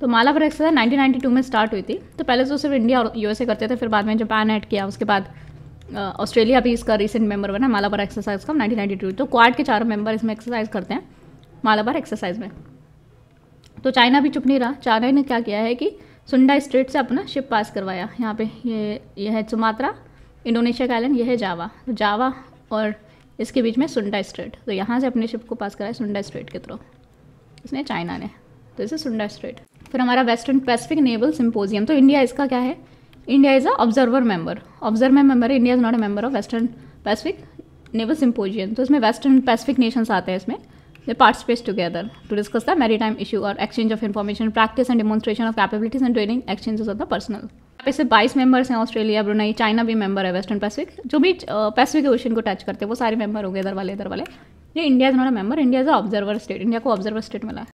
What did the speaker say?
तो माला पर एक्सरसाइज 1992 में स्टार्ट हुई थी तो पहले तो सिर्फ इंडिया और यूएसए करते थे फिर बाद में जापान ऐड किया उसके बाद ऑस्ट्रेलिया भी इसका रिसेंट मेंबर बना माला एक्सरसाइज का 1992 तो क्वाड के चारों मेंबर इसमें एक्सरसाइज करते हैं माला एक्सरसाइज में तो चाइना भी चुप नहीं रहा चाइना ने क्या किया है कि सुंडा स्ट्रेट से अपना शिप पास करवाया यहाँ पे ये यह है सुमात्रा इंडोनेशिया का आइलैंड यह है जावा तो जावा और इसके बीच में सुंडा स्ट्रेट तो यहाँ से अपने शिप को पास कराया सुंडा स्ट्रेट के थ्रू इसने चाइना ने तो इसे सुंडा स्ट्रेट फिर हमारा वेस्टर्न पैसिफिक नेवल सिंपोजियम तो इंडिया इसका क्या है India is a observer member observer member है India is not a member of Western Pacific Naval Symposium तो इसमें वेस्टर्न पैसिफिक नेशंस आते हैं इसमें they participate together to discuss the maritime issue और exchange of information practice and demonstration of capabilities and training exchanges of the personnel पे से 22 members हैं Australia Brunei China भी मेंबर है वेस्टर्न पैसिफिक जो भी पैसिफिक ओशन को touch करते हैं वो सारे मेंबर हो गए इधर वाले इधर वाले ये India is not a member India is a observer state India को ऑब्जर्वर स्टेट मिला है